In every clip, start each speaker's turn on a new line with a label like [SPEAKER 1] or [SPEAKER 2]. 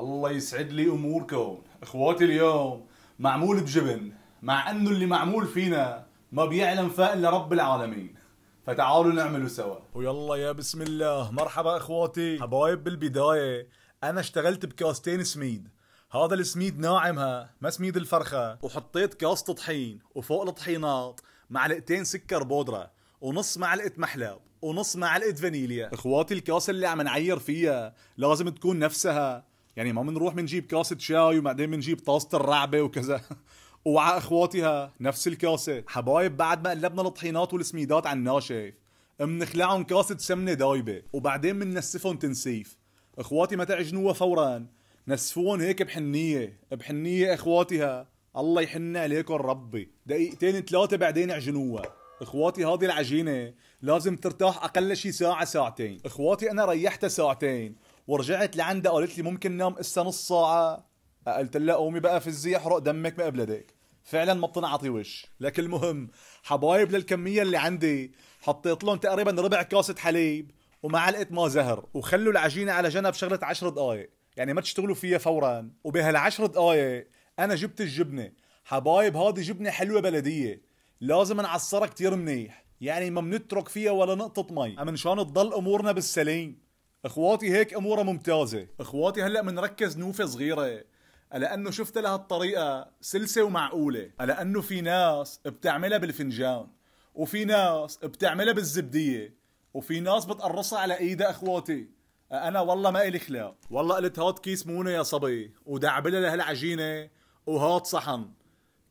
[SPEAKER 1] الله يسعد لي اموركم اخواتي اليوم معمول بجبن مع انه اللي معمول فينا ما بيعلم فاق الا رب العالمين فتعالوا نعمله سوا ويلا يا بسم الله مرحبا اخواتي حبايب بالبدايه انا اشتغلت بكاستين سميد هذا السميد ناعمها ما سميد الفرخة وحطيت كاس طحين وفوق الطحينات معلقتين سكر بودرة ونص معلقة محلب ونص معلقة فانيليا اخواتي الكاسة اللي عم نعير فيها لازم تكون نفسها يعني ما بنروح بنجيب كاسه شاي وبعدين بنجيب طاسه الرعبه وكذا وعاء اخواتها نفس الكاسه حبايب بعد ما قلبنا الطحينات والسميدات على الناشف بنخلعهم كاسه سمنه دايبه وبعدين بننسفهم تنسيف اخواتي ما تعجنوها فورا نسفوهم هيك بحنيه بحنيه اخواتها الله يحن عليكم ربي دقيقتين ثلاثه بعدين عجنوها اخواتي هذه العجينه لازم ترتاح اقل شي ساعه ساعتين اخواتي انا ريحتها ساعتين ورجعت لعندها قالت لي ممكن نام اسا نص ساعه قلت لها قومي بقى في الزي احرق دمك ما قبل فعلا ما بتنعطي وش لكن المهم حبايب للكميه اللي عندي حطيت لهم تقريبا ربع كاسه حليب ومعلقه ما زهر وخلوا العجينه على جنب شغله 10 دقائق يعني ما تشتغلوا فيها فورا وبهالعشر دقائق انا جبت الجبنه حبايب هذه جبنه حلوه بلديه لازم نعصرها كتير منيح يعني ما بنترك فيها ولا نقطه مي من شان تضل امورنا بالسليم اخواتي هيك اموره ممتازه اخواتي هلا منركز نوفه صغيره لانه شفت الطريقه سلسه ومعقوله لانه في ناس بتعملها بالفنجان وفي ناس بتعملها بالزبديه وفي ناس بتقرصها على ايدها اخواتي انا والله ما الي خلاق والله قلت هات كيس مونه يا صبي ودعبلها لهالعجينه وهات صحن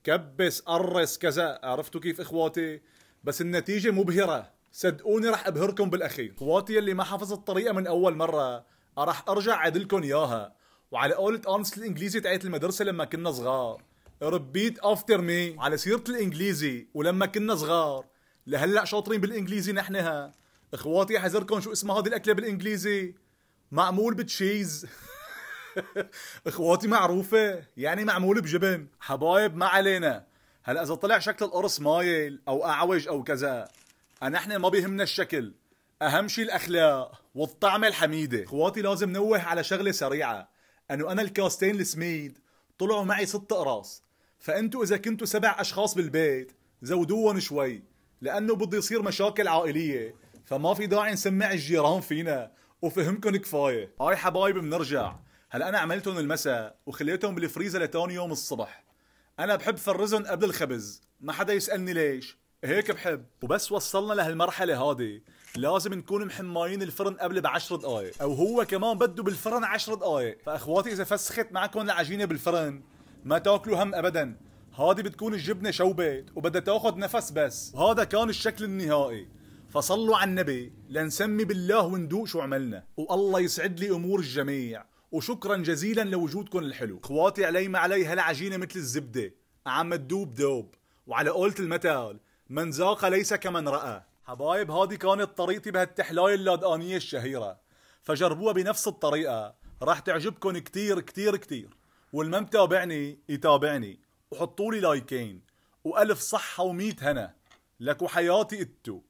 [SPEAKER 1] كبس قرص كذا عرفتوا كيف اخواتي بس النتيجه مبهره صدقوني راح ابهركم بالاخير اخواتي اللي ما حفظت الطريقه من اول مره راح ارجع عدلكم اياها وعلى قولة ارنست الانجليزي تاعت المدرسه لما كنا صغار ربيت افتر مي على سيره الانجليزي ولما كنا صغار لهلا شاطرين بالانجليزي نحن ها اخواتي حذركم شو اسمها هذه الاكله بالانجليزي معمول بتشيز اخواتي معروفه يعني معمول بجبن حبايب ما علينا هلا اذا طلع شكل القرص مايل او اعوج او كذا أنا إحنا ما بيهمنا الشكل أهم شي الأخلاق والطعمة الحميدة خواتي لازم نوه على شغلة سريعة أنه أنا الكاستين السميد طلعوا معي ست أقراص فأنتوا إذا كنتوا سبع أشخاص بالبيت زودوهم شوي لأنه بده يصير مشاكل عائلية فما في داعي نسمع الجيران فينا وفهمكم كفاية هاي حبايب بنرجع هلا أنا عملتهم المساء وخليتهم بالفريزر لتاني يوم الصبح أنا بحب فرزهم قبل الخبز ما حدا يسألني ليش هيك بحب وبس وصلنا لهالمرحله هادي لازم نكون محمايين الفرن قبل بعشر دقائق او هو كمان بده بالفرن عشر دقائق فاخواتي اذا فسخت معكم العجينه بالفرن ما تاكلوا هم ابدا هادي بتكون الجبنه شوبت وبدها تاخذ نفس بس وهذا كان الشكل النهائي فصلوا على النبي لنسمي بالله وندوق شو عملنا والله يسعد لي امور الجميع وشكرا جزيلا لوجودكم الحلو اخواتي علي ما علي هالعجينه مثل الزبده عم تدوب دوب وعلى قولة المثل من ذاق ليس كمن رأى حبايب هادي كانت طريقتي بهالتحلاية اللادقانية الشهيرة فجربوها بنفس الطريقة راح تعجبكم كتير كتير كتير ما متابعني يتابعني وحطولي لايكين وألف صحة وميت هنا لك وحياتي اتو